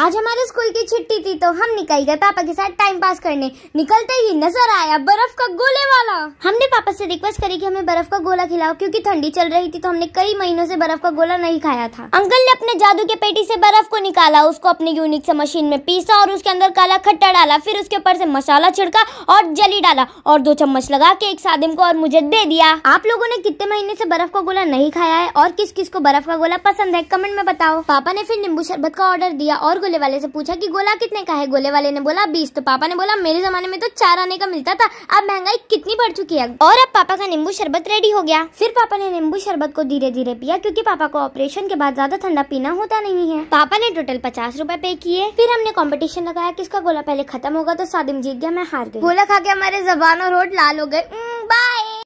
आज हमारे स्कूल की छुट्टी थी तो हम निकल गए पापा के साथ टाइम पास करने निकलते ही नजर आया बर्फ का गोले वाला हमने पापा से रिक्वेस्ट करी कि हमें बर्फ का गोला खिलाओ क्योंकि ठंडी चल रही थी तो हमने कई महीनों से बर्फ का गोला नहीं खाया था अंकल ने अपने जादू के पेटी से बर्फ को निकाला उसको अपने यूनिक से मशीन में पीसा और उसके अंदर काला खट्टा डाला फिर उसके ऊपर से मसाला छिड़का और जली डाला और दो चम्मच लगा के एक सादिम को और मुझे दे दिया आप लोगों ने कितने महीने से बर्फ का गोला नहीं खाया है और किस किस को बर्फ का गोला पसंद है कमेंट में बताओ पापा ने फिर नींबू शरबत का ऑर्डर दिया और गोले वाले से पूछा कि गोला कितने का है गोले वाले ने बोला बीस तो पापा ने बोला मेरे जमाने में तो चार आने का मिलता था अब महंगाई कितनी बढ़ चुकी है और अब पापा का नींबू शरबत रेडी हो गया फिर पापा ने नींबू शरबत को धीरे धीरे पिया क्योंकि पापा को ऑपरेशन के बाद ज्यादा ठंडा पीना होता नहीं है पापा ने टोटल पचास रूपए पे किए फिर हमने कॉम्पिटिशन लगाया किसका गोला पहले खत्म होगा तो सादिम जीत गया मैं हार गई गोला खा के हमारे जबान और रोड लाल हो गए